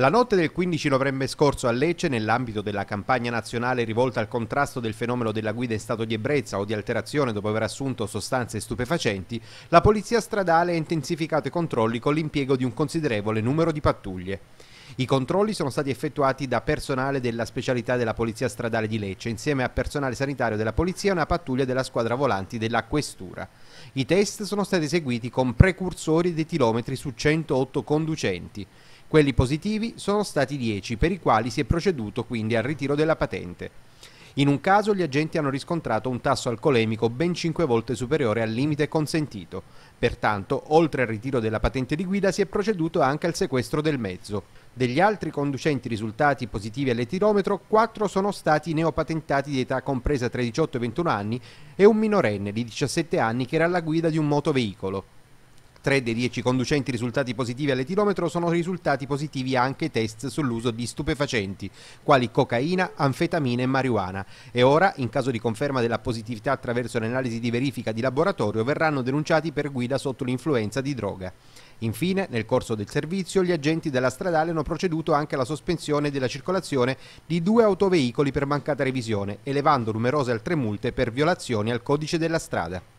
La notte del 15 novembre scorso a Lecce, nell'ambito della campagna nazionale rivolta al contrasto del fenomeno della guida in stato di ebbrezza o di alterazione dopo aver assunto sostanze stupefacenti, la polizia stradale ha intensificato i controlli con l'impiego di un considerevole numero di pattuglie. I controlli sono stati effettuati da personale della specialità della Polizia Stradale di Lecce, insieme a personale sanitario della Polizia e una pattuglia della squadra volanti della Questura. I test sono stati eseguiti con precursori dei chilometri su 108 conducenti. Quelli positivi sono stati 10 per i quali si è proceduto quindi al ritiro della patente. In un caso gli agenti hanno riscontrato un tasso alcolemico ben 5 volte superiore al limite consentito. Pertanto, oltre al ritiro della patente di guida si è proceduto anche al sequestro del mezzo. Degli altri conducenti risultati positivi all'etilometro, 4 sono stati neopatentati di età compresa tra i 18 e i 21 anni e un minorenne di 17 anni che era alla guida di un motoveicolo. Tre dei dieci conducenti risultati positivi all'etilometro sono risultati positivi anche test sull'uso di stupefacenti, quali cocaina, anfetamina e marijuana. E ora, in caso di conferma della positività attraverso l'analisi di verifica di laboratorio, verranno denunciati per guida sotto l'influenza di droga. Infine, nel corso del servizio, gli agenti della stradale hanno proceduto anche alla sospensione della circolazione di due autoveicoli per mancata revisione, elevando numerose altre multe per violazioni al codice della strada.